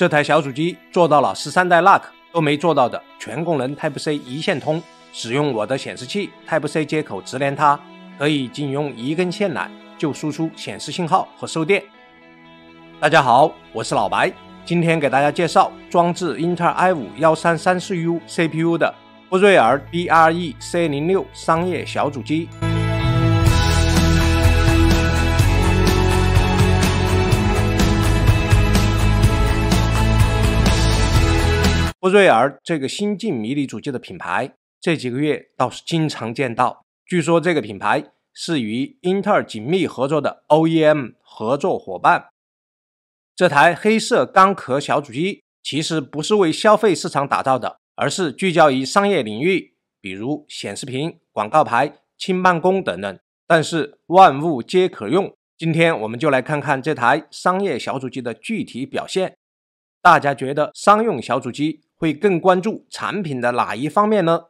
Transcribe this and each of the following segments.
这台小主机做到了十三代 Luck 都没做到的全功能 Type C 一线通，使用我的显示器 Type C 接口直连它，可以仅用一根线缆就输出显示信号和收电。大家好，我是老白，今天给大家介绍装置英特尔 i5 幺三三四 U CPU 的布瑞尔 BRE C 零六商业小主机。布瑞尔这个新晋迷你主机的品牌，这几个月倒是经常见到。据说这个品牌是与英特尔紧密合作的 OEM 合作伙伴。这台黑色钢壳小主机其实不是为消费市场打造的，而是聚焦于商业领域，比如显示屏、广告牌、轻办公等等。但是万物皆可用。今天我们就来看看这台商业小主机的具体表现。大家觉得商用小主机？会更关注产品的哪一方面呢？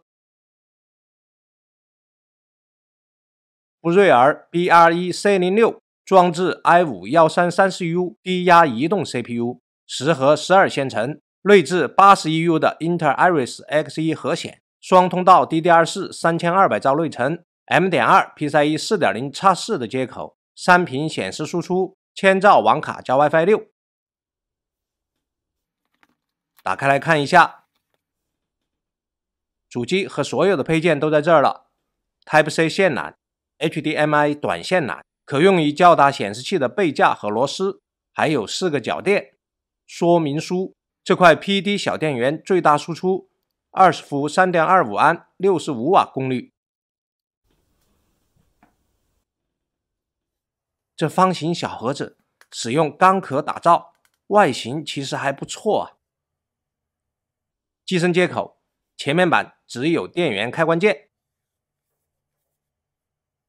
布瑞尔 B R E C 零六装置 i 五幺三三四 U 低压移动 CPU 十核十二线程，内置八十一 U 的 i n t e Iris x 一核显，双通道 DDR 四三千二百兆内存，M 点二 PCIe 四点零叉四的接口，三屏显示输出，千兆网卡加 WiFi 六。打开来看一下，主机和所有的配件都在这儿了。Type C 线缆、HDMI 短线缆，可用于较大显示器的背架和螺丝，还有四个脚垫、说明书。这块 PD 小电源最大输出二十伏、三点二五安、六十五瓦功率。这方形小盒子使用钢壳打造，外形其实还不错啊。机身接口：前面板只有电源开关键；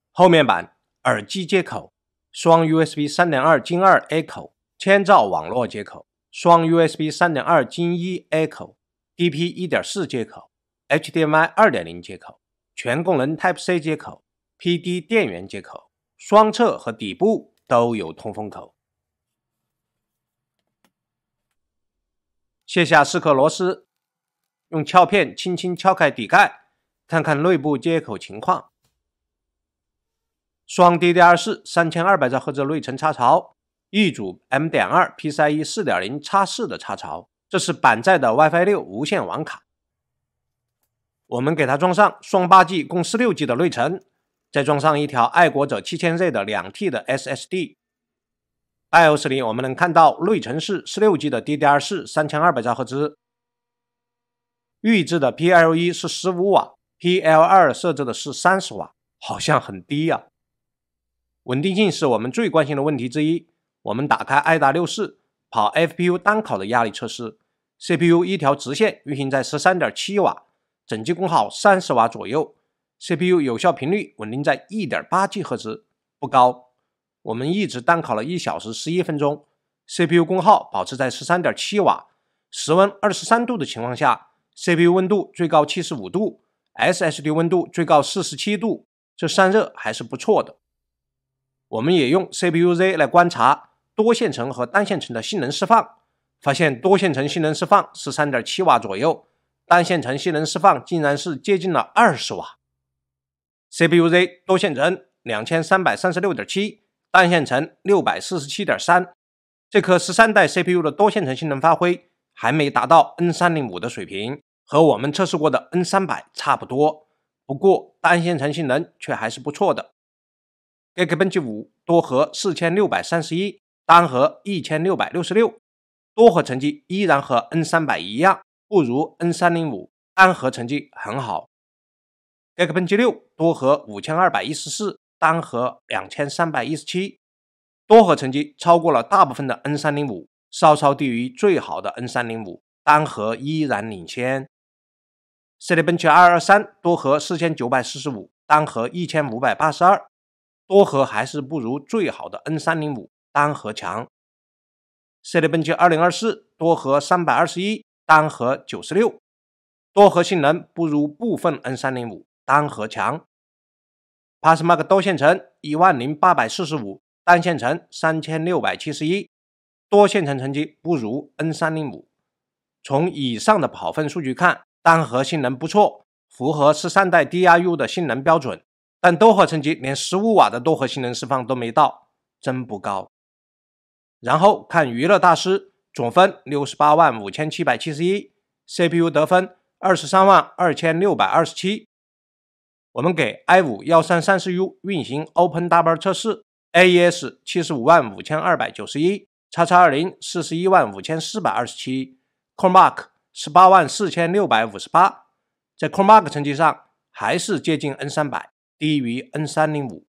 后面板耳机接口、双 USB 3.2 Gen2 A 口、千兆网络接口、双 USB 3.2 Gen1 A 口、DP 1.4接口、HDMI 2.0接口、全功能 Type-C 接口、PD 电源接口。双侧和底部都有通风口。卸下四颗螺丝。用撬片轻轻撬开底盖，看看内部接口情况。双 DDR4 3200兆赫兹内存插槽，一组 M. 点二 PCIe 4.0插四的插槽，这是板载的 WiFi 六无线网卡。我们给它装上双八 G 共十六 G 的内存，再装上一条爱国者 7000Z 的两 T 的 SSD。iOS 里我们能看到内存是十六 G 的 DDR4 3200兆赫兹。预置的 PL 一是十五瓦，PL 二设置的是三十瓦，好像很低呀。稳定性是我们最关心的问题之一。我们打开爱达六四，跑 FPU 单考的压力测试，CPU 一条直线运行在十三点七瓦，整机功耗三十瓦左右，CPU 有效频率稳定在一点八 G 赫兹，不高。我们一直单烤了一小时十一分钟，CPU 功耗保持在十三点七瓦，室温二十三度的情况下。CPU 温度最高七十五度，SSD 温度最高四十七度，这散热还是不错的。我们也用 CPU-Z 来观察多线程和单线程的性能释放，发现多线程性能释放是三点七瓦左右，单线程性能释放竟然是接近了二十瓦。CPU-Z 多线程两千三百三十六点七，单线程六百四十七点三，这颗十三代 CPU 的多线程性能发挥。还没达到 N305 的水平，和我们测试过的 N300 差不多，不过单线程性能却还是不错的。Geekbench 五多核4631，单核1666，多核成绩依然和 N300 一样，不如 N305。单核成绩很好。Geekbench 六多核5214，单核2317，多核成绩超过了大部分的 N305。稍稍低于最好的 N305，单核依然领先。c i t y b e n c h R23 多核四千九百四十五，单核一千五百八十二，多核还是不如最好的 N305 单核强。c i t y b e n c h 2024多核三百二十一，单核九十六，多核性能不如部分 N305 单核强。Pasmark 多线程一万零八百四十五，单线程三千六百七十一。多线程成绩不如 N 三零五。从以上的跑分数据看，单核性能不错，符合十三代 D r U 的性能标准，但多核成绩连十五瓦的多核性能释放都没到，真不高。然后看娱乐大师总分六十八万五千七百七十一，C P U 得分二十三万二千六百二十七。我们给 i 五幺三三四 U 运行 OpenW 测试，A E S 七十五万五千二百九十一。叉叉二零四十一万五千四百二十七，Core Mark 十八万四千六百五十八，在 Core Mark 成绩上还是接近 N 三百，低于 N 三零五。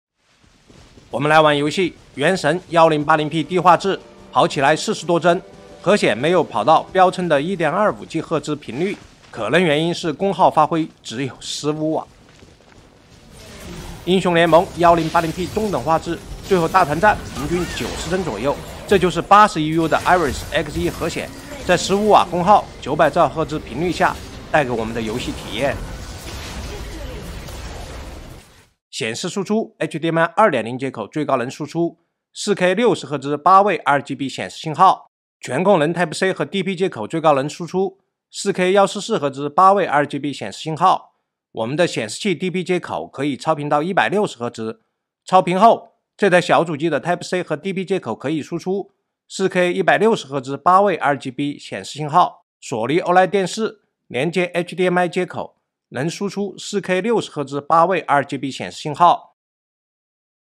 我们来玩游戏，《原神》幺零八零 P 低画质跑起来四十多帧，核显没有跑到标称的一点二五 G 赫兹频率，可能原因是功耗发挥只有十五瓦。《英雄联盟》幺零八零 P 中等画质，最后大团战平均九十帧左右。这就是八十 EU 的 i r i s X1 核显，在十五瓦功耗、九百兆赫兹频率下带给我们的游戏体验。显示输出 HDMI 二点零接口最高能输出四 K 六十赫兹八位 RGB 显示信号，全功能 Type-C 和 DP 接口最高能输出四 K 幺四四赫兹八位 RGB 显示信号。我们的显示器 DP 接口可以超频到一百六十赫兹，超频后。这台小主机的 Type-C 和 DP 接口可以输出 4K 160赫兹八位 RGB 显示信号。索尼 OLED 电视连接 HDMI 接口，能输出 4K 60赫兹八位 RGB 显示信号。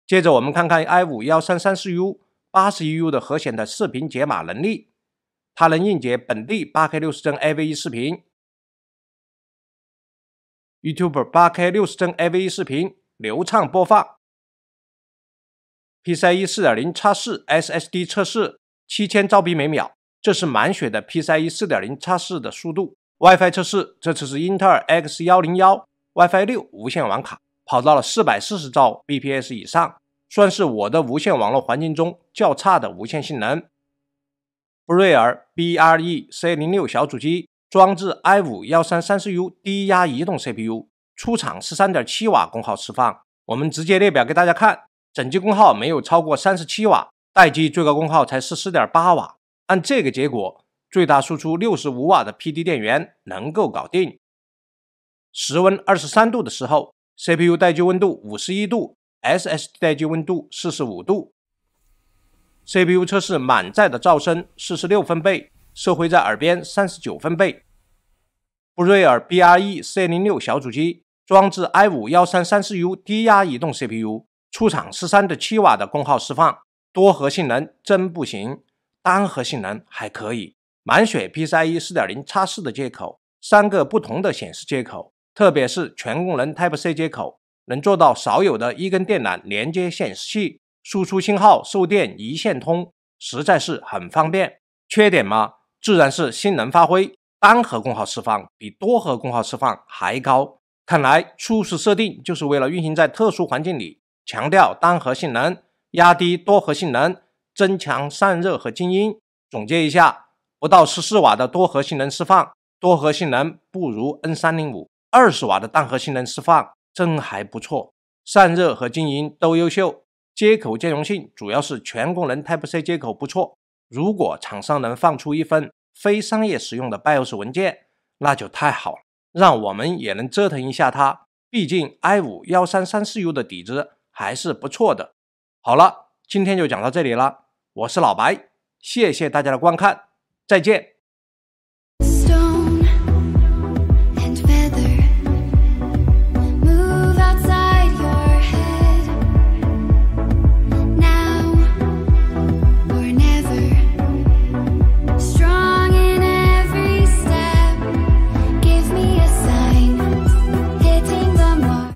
接着我们看看 i5 1 3 3 4 u 81U 的核显的视频解码能力，它能硬解本地 8K 60帧 a v e 视频、YouTube 8K 60帧 a v e 视频流畅播放。PCIe 4.0 x4 SSD 测试七千兆 b 兆比每秒，这是满血的 PCIe 4.0 x4 的速度。WiFi 测试这次是英特尔 X101 WiFi 六无线网卡，跑到了四百四十兆 bps 以上，算是我的无线网络环境中较差的无线性能。布瑞尔 BRE C 零六小主机，装置 i 五幺三三四 U 低压移动 CPU，出厂十三点七瓦功耗释放。我们直接列表给大家看。整机功耗没有超过三十七瓦，待机最高功耗才十四点八瓦。按这个结果，最大输出六十五瓦的 PD 电源能够搞定。室温二十三度的时候，CPU 待机温度五十一度，SSD 待机温度四十五度。CPU 测试满载的噪声四十六分贝，收会在耳边三十九分贝。布瑞尔 BRE 四零六小主机，装置 i 五幺三三四 U 低压移动 CPU。出厂十三点七瓦的功耗释放，多核性能真不行，单核性能还可以。满血 PCIe 四点零叉四的接口，三个不同的显示接口，特别是全功能 Type C 接口，能做到少有的一根电缆连接显示器，输出信号受电一线通，实在是很方便。缺点吗？自然是性能发挥，单核功耗释放比多核功耗释放还高。看来初始设定就是为了运行在特殊环境里。强调单核性能，压低多核性能，增强散热和静音。总结一下，不到十四瓦的多核性能释放，多核性能不如 N305。二十瓦的单核性能释放真还不错，散热和静音都优秀。接口兼容性主要是全功能 Type C 接口不错。如果厂商能放出一份非商业使用的 BIOS 文件，那就太好了，让我们也能折腾一下它。毕竟 i 五幺三三四 U 的底子。还是不错的。好了，今天就讲到这里了。我是老白，谢谢大家的观看，再见。